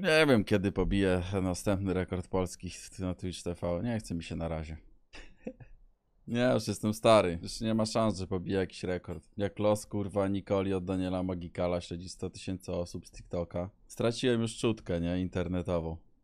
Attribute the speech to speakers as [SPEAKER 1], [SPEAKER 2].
[SPEAKER 1] Nie wiem, kiedy pobiję następny rekord polski na Twitch TV. Nie chce mi się na razie. Nie, już jestem stary. Już nie ma szans, że pobiję jakiś rekord. Jak los, kurwa, Nikoli od Daniela Magikala śledzi 100 tysięcy osób z TikToka. Straciłem już czutkę, nie? Internetową.